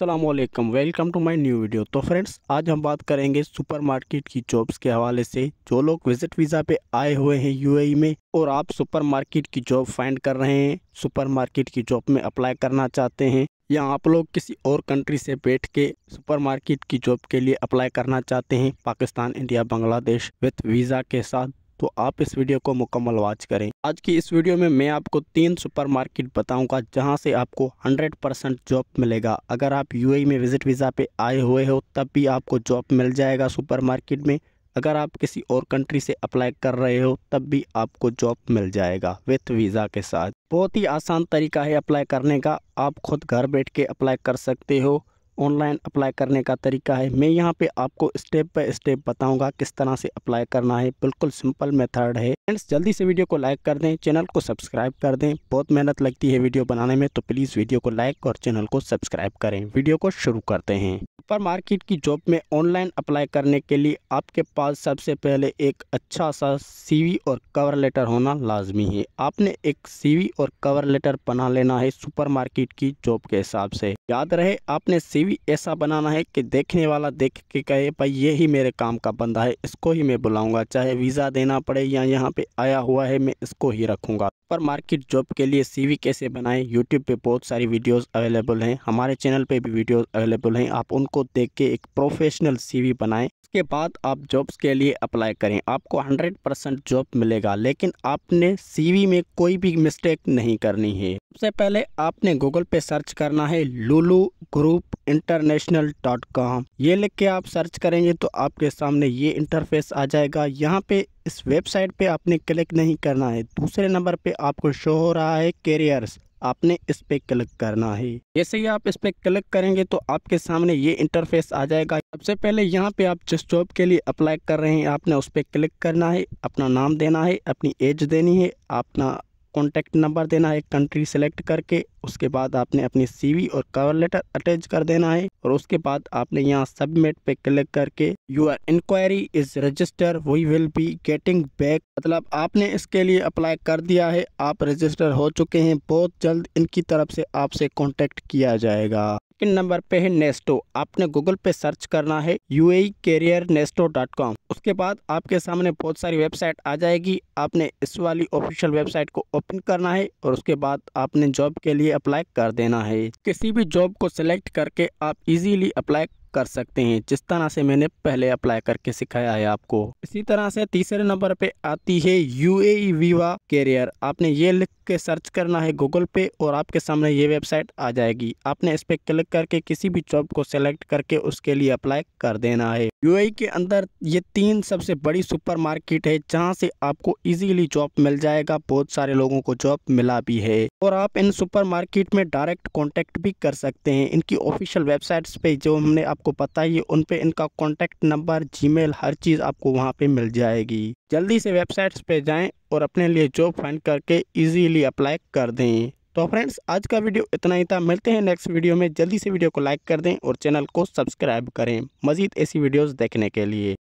Aslam welcome to my new video तो friends आज हम बात करेंगे सुपरमार्केट की जॉब्स के हवाले से जो लोग विजिट वीज़ा पे आए हुए हैं यूएई e में और आप सुपरमार्केट की जॉब फाइंड कर रहे हैं सुपरमार्केट की जॉब में अप्लाई करना चाहते हैं या आप लोग किसी और कंट्री से बैठ के सुपरमार्केट की जॉब के लिए अप्लाई करना चाहते हैं Pakistan India Bangladesh with visa के साथ तो आप इस वीडियो को मुकम्मल वॉच करें आज की इस वीडियो में मैं आपको तीन सुपरमार्केट बताऊंगा जहां से आपको 100 परसेंट जॉब मिलेगा अगर आप यूएई में विजिट वीज़ा पे आए हुए हो तब भी आपको जॉब मिल जाएगा सुपरमार्केट में अगर आप किसी और कंट्री से अप्लाई कर रहे हो तब भी आपको जॉब मिल जाएगा विथ वीज़ा के साथ बहुत ही आसान तरीका है अप्लाई करने का आप खुद घर बैठ के अप्लाई कर सकते हो ऑनलाइन अप्लाई करने का तरीका है मैं यहाँ पे आपको स्टेप बाय स्टेप बताऊंगा किस तरह से अप्लाई करना है बिल्कुल सिंपल मेथड है फ्रेंड्स जल्दी से वीडियो को लाइक कर दें चैनल को सब्सक्राइब कर दें बहुत मेहनत लगती है वीडियो बनाने में तो प्लीज़ वीडियो को लाइक और चैनल को सब्सक्राइब करें वीडियो को शुरू करते हैं सुपरमार्केट की जॉब में ऑनलाइन अप्लाई करने के लिए आपके पास सबसे पहले एक अच्छा सा सीवी और कवर लेटर होना लाजमी है आपने एक सीवी और कवर लेटर बना लेना है सुपरमार्केट की जॉब के हिसाब से याद रहे आपने सीवी ऐसा बनाना है कि देखने वाला देख के कहे भाई ये ही मेरे काम का बंदा है इसको ही मैं बुलाऊंगा चाहे वीज़ा देना पड़े या यहाँ पे आया हुआ है मैं इसको ही रखूँगा पर मार्केट जॉब के लिए सीवी कैसे बनाएं यूट्यूब पे बहुत सारी वीडियोस अवेलेबल हैं हमारे चैनल पे भी वीडियोस अवेलेबल हैं आप उनको देख के एक प्रोफेशनल सीवी बनाएं उसके बाद आप जॉब्स के लिए अप्लाई करें आपको 100 परसेंट जॉब मिलेगा लेकिन आपने सीवी में कोई भी मिस्टेक नहीं करनी है सबसे पहले आपने गूगल पे सर्च करना है Lulu group international dot com ये लिख के आप सर्च करेंगे तो आपके सामने ये इंटरफेस आ जाएगा यहाँ पे इस वेबसाइट पे आपने क्लिक नहीं करना है दूसरे नंबर पे आपको शो हो रहा है कैरियर्स आपने इस पे क्लिक करना है जैसे ही आप इस पे क्लिक करेंगे तो आपके सामने ये इंटरफेस आ जाएगा सबसे पहले यहाँ पे आप जिस जॉब के लिए अप्लाई कर रहे हैं आपने उस पे क्लिक करना है अपना नाम देना है अपनी एज देनी है अपना कॉन्टैक्ट नंबर देना है कंट्री सेलेक्ट करके उसके बाद आपने अपनी सीवी और कवर लेटर अटैच कर देना है और उसके बाद आपने यहाँ सबमिट पे क्लिक करके your enquiry is register we will be getting back मतलब आपने इसके लिए अप्लाई कर दिया है आप रजिस्टर हो चुके हैं बहुत जल्द इनकी तरफ से आपसे कॉन्टेक्ट किया जाएगा सेकंड नंबर पे है नेस्टो आपने गूगल पे सर्च करना है U A career Nesto dot com उसके बाद आपके सामने बहुत सारी वेबसाइट आ जाएगी आपने इस वाली ऑफिशियल वेबसाइट को ओपन करना है और उसके बाद आपने जॉब के लिए अप्लाई कर देना है किसी भी जॉब को सिलेक्ट करके आप इजीली अप्लाई कर सकते हैं जिस तरह से मैंने पहले अप्लाई करके सिखाया है आपको इसी तरह से तीसरे नंबर पे आती है यू ए वीवा कैरियर आपने ये लिख के सर्च करना है गूगल पे और आपके सामने ये वेबसाइट आ जाएगी आपने इस पर क्लिक करके किसी भी जॉब को सेलेक्ट करके उसके लिए अप्लाई कर देना है यू e के अंदर ये तीन सबसे बड़ी सुपर है जहाँ से आपको इजिली जॉब मिल जाएगा बहुत सारे लोगों को जॉब मिला भी है और आप इन सुपर में डायरेक्ट कॉन्टेक्ट भी कर सकते हैं इनकी ऑफिशियल वेबसाइट पे जो हमने आपको पता ही है उन पे इनका कॉन्टैक्ट नंबर जीमेल हर चीज़ आपको वहाँ पे मिल जाएगी जल्दी से वेबसाइट्स पे जाएं और अपने लिए जॉब फाइंड करके इजीली अप्लाई कर दें तो फ्रेंड्स आज का वीडियो इतना ही था मिलते हैं नेक्स्ट वीडियो में जल्दी से वीडियो को लाइक कर दें और चैनल को सब्सक्राइब करें मज़ीद ऐसी वीडियोज़ देखने के लिए